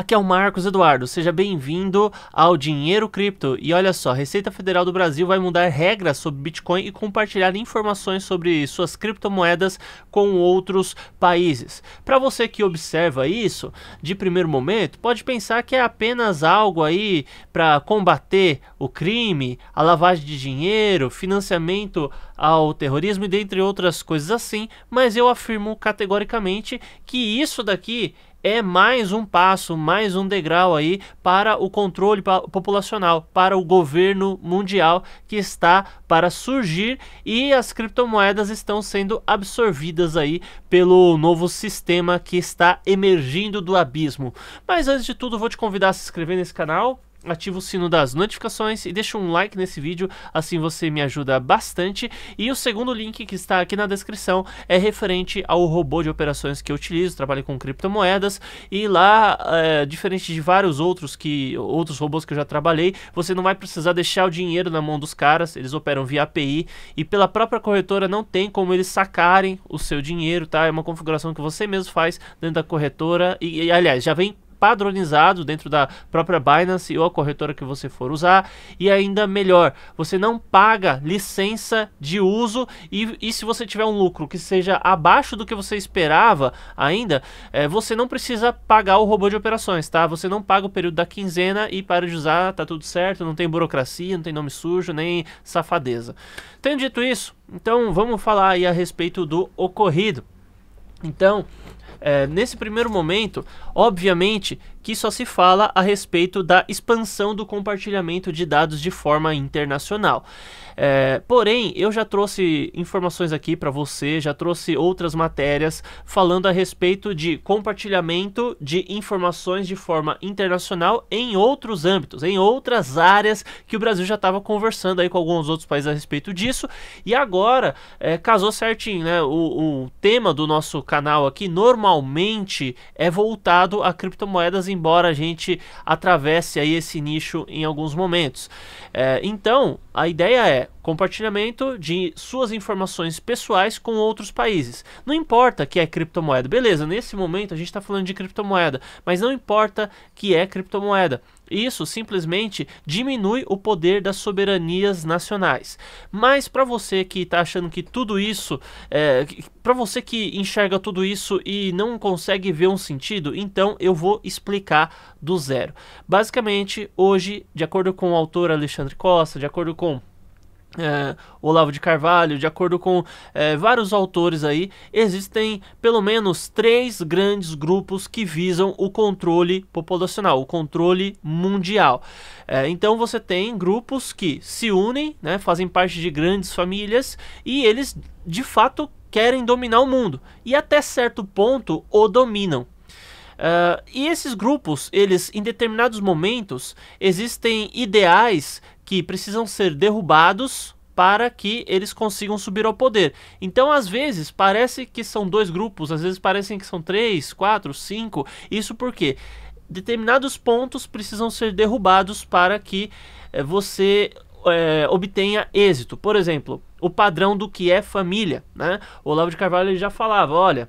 Aqui é o Marcos Eduardo, seja bem-vindo ao Dinheiro Cripto. E olha só, Receita Federal do Brasil vai mudar regras sobre Bitcoin e compartilhar informações sobre suas criptomoedas com outros países. Para você que observa isso de primeiro momento, pode pensar que é apenas algo aí para combater o crime, a lavagem de dinheiro, financiamento ao terrorismo e dentre outras coisas assim, mas eu afirmo categoricamente que isso daqui é mais um passo, mais um degrau aí para o controle populacional, para o governo mundial que está para surgir e as criptomoedas estão sendo absorvidas aí pelo novo sistema que está emergindo do abismo. Mas antes de tudo, vou te convidar a se inscrever nesse canal, ativa o sino das notificações e deixa um like nesse vídeo, assim você me ajuda bastante. E o segundo link que está aqui na descrição é referente ao robô de operações que eu utilizo, trabalho com criptomoedas e lá, é, diferente de vários outros que outros robôs que eu já trabalhei, você não vai precisar deixar o dinheiro na mão dos caras, eles operam via API e pela própria corretora não tem como eles sacarem o seu dinheiro, tá? É uma configuração que você mesmo faz dentro da corretora e, e aliás, já vem padronizado dentro da própria Binance ou a corretora que você for usar. E ainda melhor, você não paga licença de uso e, e se você tiver um lucro que seja abaixo do que você esperava ainda, é, você não precisa pagar o robô de operações, tá? Você não paga o período da quinzena e para de usar, tá tudo certo, não tem burocracia, não tem nome sujo, nem safadeza. Tendo dito isso, então vamos falar aí a respeito do ocorrido. Então, é, nesse primeiro momento, obviamente que só se fala a respeito da expansão do compartilhamento de dados de forma internacional. É, porém, eu já trouxe informações aqui para você, já trouxe outras matérias falando a respeito de compartilhamento de informações de forma internacional em outros âmbitos, em outras áreas que o Brasil já estava conversando aí com alguns outros países a respeito disso. E agora é, casou certinho, né? O, o tema do nosso canal aqui normalmente é voltado a criptomoedas embora a gente atravesse aí esse nicho em alguns momentos. É, então, a ideia é compartilhamento de suas informações pessoais com outros países. Não importa que é criptomoeda, beleza, nesse momento a gente está falando de criptomoeda, mas não importa que é criptomoeda. Isso simplesmente diminui o poder das soberanias nacionais. Mas para você que está achando que tudo isso, é, para você que enxerga tudo isso e não consegue ver um sentido, então eu vou explicar do zero. Basicamente, hoje, de acordo com o autor Alexandre Costa, de acordo com é, Olavo de Carvalho, de acordo com é, vários autores aí, existem pelo menos três grandes grupos que visam o controle populacional, o controle mundial. É, então você tem grupos que se unem, né, fazem parte de grandes famílias e eles de fato querem dominar o mundo e até certo ponto o dominam. Uh, e esses grupos, eles em determinados momentos, existem ideais que precisam ser derrubados para que eles consigam subir ao poder. Então, às vezes, parece que são dois grupos, às vezes parecem que são três, quatro, cinco. Isso porque determinados pontos precisam ser derrubados para que eh, você é, obtenha êxito. Por exemplo, o padrão do que é família. Né? O Olavo de Carvalho já falava: olha,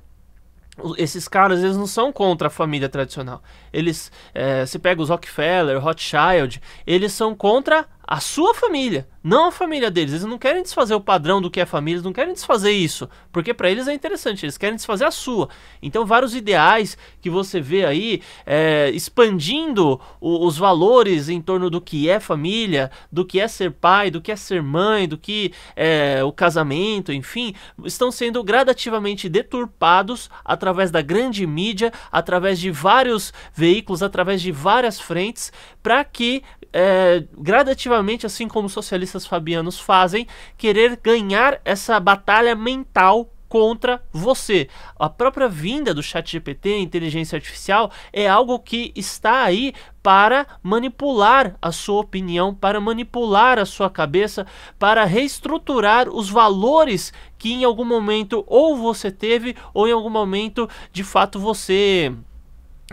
esses caras eles não são contra a família tradicional. Eles, é, eh, se pega os Rockefeller, Rothschild, eles são contra a sua família, não a família deles. Eles não querem desfazer o padrão do que é família, eles não querem desfazer isso, porque para eles é interessante, eles querem desfazer a sua. Então, vários ideais que você vê aí é, expandindo o, os valores em torno do que é família, do que é ser pai, do que é ser mãe, do que é o casamento, enfim, estão sendo gradativamente deturpados através da grande mídia, através de vários veículos, através de várias frentes, para que é, gradativamente, assim como os socialistas fabianos fazem, querer ganhar essa batalha mental contra você. A própria vinda do chat GPT, inteligência artificial, é algo que está aí para manipular a sua opinião, para manipular a sua cabeça, para reestruturar os valores que em algum momento ou você teve ou em algum momento de fato você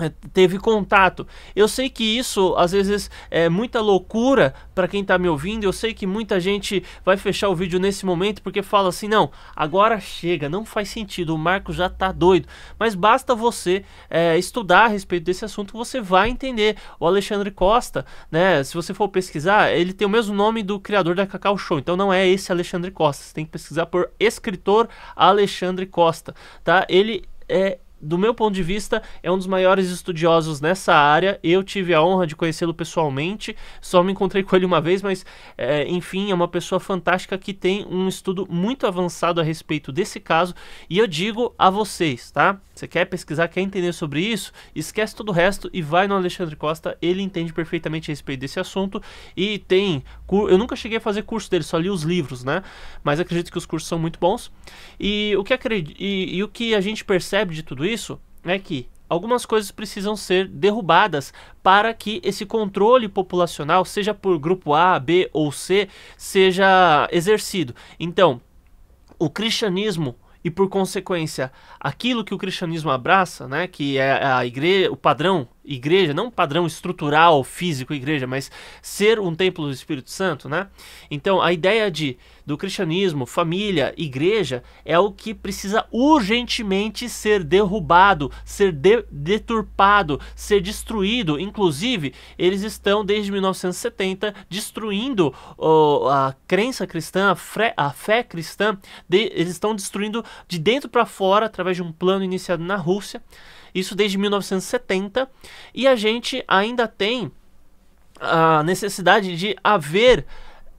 é, teve contato. Eu sei que isso às vezes é muita loucura para quem está me ouvindo. Eu sei que muita gente vai fechar o vídeo nesse momento porque fala assim: "Não, agora chega, não faz sentido, o Marco já está doido". Mas basta você é, estudar a respeito desse assunto, você vai entender. O Alexandre Costa, né, se você for pesquisar, ele tem o mesmo nome do criador da Cacau Show. Então não é esse Alexandre Costa. Você tem que pesquisar por escritor Alexandre Costa, tá? Ele é do meu ponto de vista, é um dos maiores estudiosos nessa área. Eu tive a honra de conhecê-lo pessoalmente, só me encontrei com ele uma vez, mas é, enfim, é uma pessoa fantástica que tem um estudo muito avançado a respeito desse caso. E eu digo a vocês, tá? Você quer pesquisar, quer entender sobre isso? Esquece todo o resto e vai no Alexandre Costa, ele entende perfeitamente a respeito desse assunto. E tem. Eu nunca cheguei a fazer curso dele, só li os livros, né? Mas acredito que os cursos são muito bons. E o que, acred e, e o que a gente percebe de tudo isso é que algumas coisas precisam ser derrubadas para que esse controle populacional, seja por grupo A, B ou C, seja exercido. Então, o cristianismo e por consequência aquilo que o cristianismo abraça, né, que é a igreja, o padrão igreja, não padrão estrutural, físico, igreja, mas ser um templo do Espírito Santo, né? Então, a ideia de do cristianismo, família, igreja é o que precisa urgentemente ser derrubado, ser de, deturpado, ser destruído. Inclusive, eles estão desde 1970 destruindo oh, a crença cristã, a, fé, a fé cristã, de, eles estão destruindo de dentro para fora através de um plano iniciado na Rússia. Isso desde 1970 e a gente ainda tem a necessidade de haver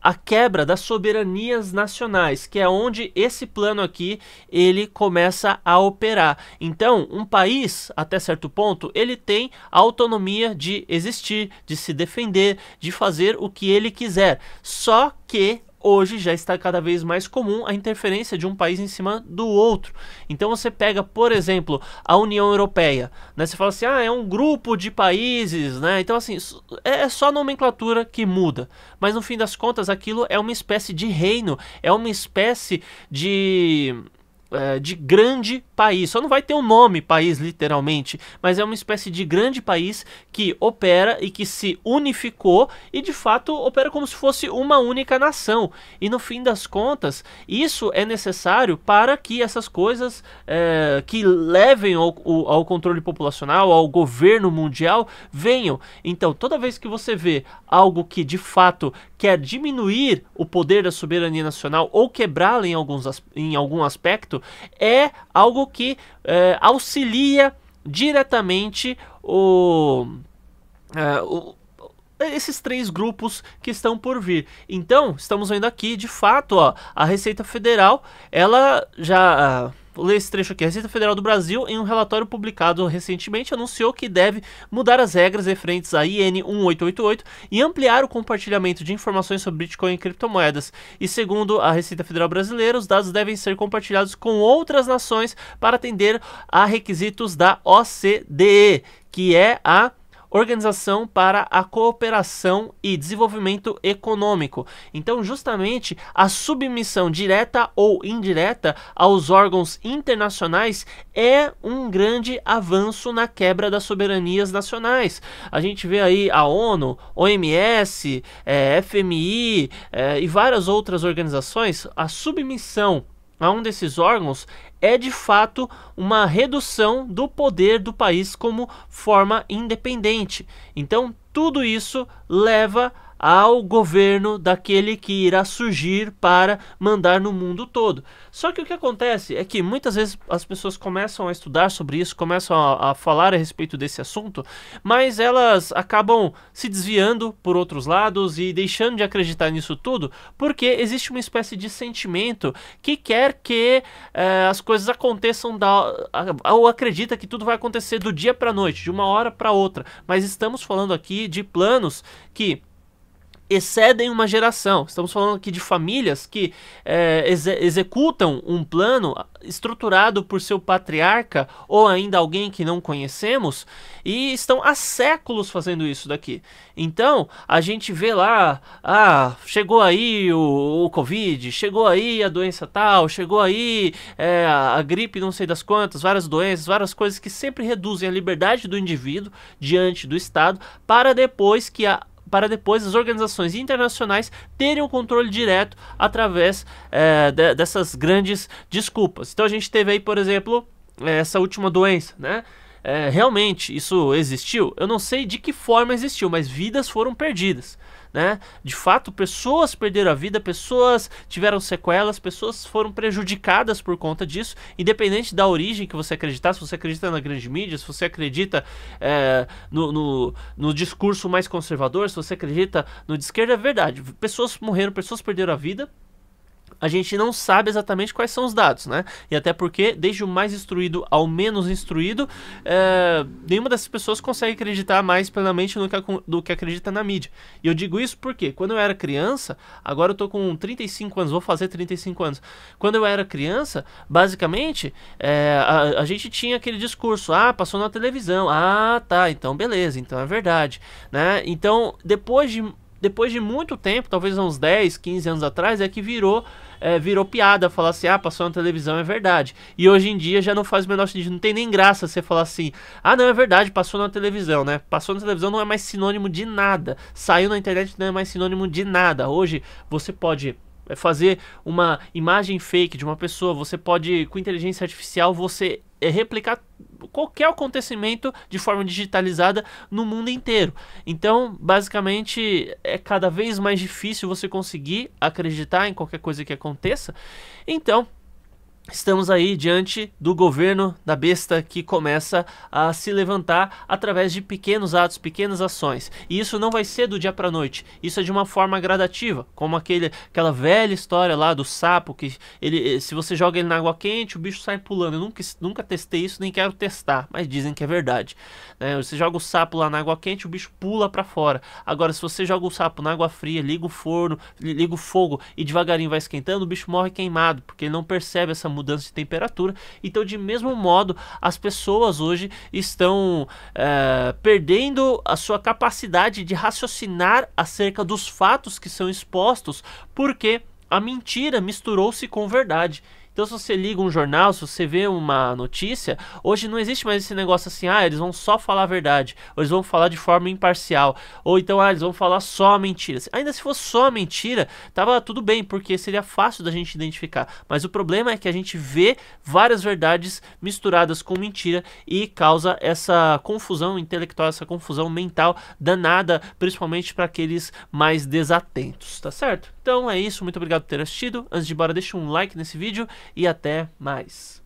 a quebra das soberanias nacionais, que é onde esse plano aqui ele começa a operar. Então, um país, até certo ponto, ele tem a autonomia de existir, de se defender, de fazer o que ele quiser. Só que hoje já está cada vez mais comum a interferência de um país em cima do outro. Então você pega, por exemplo, a União Europeia, né? Você fala assim, ah, é um grupo de países, né? Então assim, é, é só a nomenclatura que muda. Mas no fim das contas, aquilo é uma espécie de reino, é uma espécie de é, de grande país. Só não vai ter o um nome país, literalmente, mas é uma espécie de grande país que opera e que se unificou e de fato opera como se fosse uma única nação. E no fim das contas, isso é necessário para que essas coisas é, que levem ao, ao controle populacional, ao governo mundial, venham. Então, toda vez que você vê algo que de fato quer diminuir o poder da soberania nacional ou quebrá-la em, alguns, em algum aspecto, é algo que é, auxilia diretamente o, é, o esses três grupos que estão por vir. Então, estamos vendo aqui, de fato, ó, a Receita Federal, ela já Vou ler esse trecho aqui. A Receita Federal do Brasil, em um relatório publicado recentemente, anunciou que deve mudar as regras referentes à IN 1888 e ampliar o compartilhamento de informações sobre Bitcoin e criptomoedas. E segundo a Receita Federal Brasileira, os dados devem ser compartilhados com outras nações para atender a requisitos da OCDE, que é a Organização para a Cooperação e Desenvolvimento Econômico. Então, justamente a submissão direta ou indireta aos órgãos internacionais é um grande avanço na quebra das soberanias nacionais. A gente vê aí a ONU, OMS, é, FMI é, e várias outras organizações, a submissão a um desses órgãos é de fato uma redução do poder do país como forma independente. Então, tudo isso leva ao governo daquele que irá surgir para mandar no mundo todo. Só que o que acontece é que muitas vezes as pessoas começam a estudar sobre isso, começam a, a falar a respeito desse assunto, mas elas acabam se desviando por outros lados e deixando de acreditar nisso tudo, porque existe uma espécie de sentimento que quer que eh, as coisas aconteçam da, ou acredita que tudo vai acontecer do dia para noite, de uma hora para outra. Mas estamos falando aqui de planos que excedem uma geração. Estamos falando aqui de famílias que é, ex executam um plano estruturado por seu patriarca ou ainda alguém que não conhecemos e estão há séculos fazendo isso daqui. Então a gente vê lá, ah, chegou aí o, o Covid, chegou aí a doença tal, chegou aí é, a gripe, não sei das quantas, várias doenças, várias coisas que sempre reduzem a liberdade do indivíduo diante do Estado para depois que a para depois as organizações internacionais terem o um controle direto através é, de, dessas grandes desculpas. Então a gente teve aí, por exemplo, é, essa última doença, né? É, realmente isso existiu? Eu não sei de que forma existiu, mas vidas foram perdidas né? De fato, pessoas perderam a vida, pessoas tiveram sequelas, pessoas foram prejudicadas por conta disso, independente da origem que você acreditar, se você acredita na grande mídia, se você acredita é, no, no, no discurso mais conservador, se você acredita no de esquerda, é verdade. Pessoas morreram, pessoas perderam a vida a gente não sabe exatamente quais são os dados, né? E até porque, desde o mais instruído ao menos instruído, é, nenhuma dessas pessoas consegue acreditar mais plenamente no que, do que acredita na mídia. E eu digo isso porque, quando eu era criança, agora eu tô com 35 anos, vou fazer 35 anos. Quando eu era criança, basicamente, é, a, a gente tinha aquele discurso: ah, passou na televisão, ah, tá, então beleza, então é verdade, né? Então, depois de depois de muito tempo, talvez uns 10, 15 anos atrás, é que virou é, virou piada falar assim: ah, passou na televisão, é verdade. E hoje em dia já não faz o menor sentido, não tem nem graça você falar assim: ah, não, é verdade, passou na televisão, né? Passou na televisão não é mais sinônimo de nada, saiu na internet não é mais sinônimo de nada. Hoje você pode é fazer uma imagem fake de uma pessoa, você pode, com inteligência artificial, você é, replicar qualquer acontecimento de forma digitalizada no mundo inteiro. Então, basicamente, é cada vez mais difícil você conseguir acreditar em qualquer coisa que aconteça. Então, estamos aí diante do governo da besta que começa a se levantar através de pequenos atos, pequenas ações. E isso não vai ser do dia para noite. Isso é de uma forma gradativa, como aquele, aquela velha história lá do sapo que ele, se você joga ele na água quente, o bicho sai pulando. Eu nunca, nunca testei isso, nem quero testar, mas dizem que é verdade. Né? Você joga o sapo lá na água quente, o bicho pula para fora. Agora, se você joga o sapo na água fria, liga o forno, liga o fogo e devagarinho vai esquentando, o bicho morre queimado porque ele não percebe essa mudança mudança de temperatura. Então, de mesmo modo, as pessoas hoje estão é, perdendo a sua capacidade de raciocinar acerca dos fatos que são expostos, porque a mentira misturou-se com verdade. Então, se você liga um jornal, se você vê uma notícia, hoje não existe mais esse negócio assim, ah, eles vão só falar a verdade, ou eles vão falar de forma imparcial, ou então, ah, eles vão falar só mentiras. Ainda se fosse só mentira, tava tudo bem, porque seria fácil da gente identificar. Mas o problema é que a gente vê várias verdades misturadas com mentira e causa essa confusão intelectual, essa confusão mental danada, principalmente para aqueles mais desatentos, tá certo? Então é isso, muito obrigado por ter assistido. Antes de ir embora, deixa um like nesse vídeo e até mais.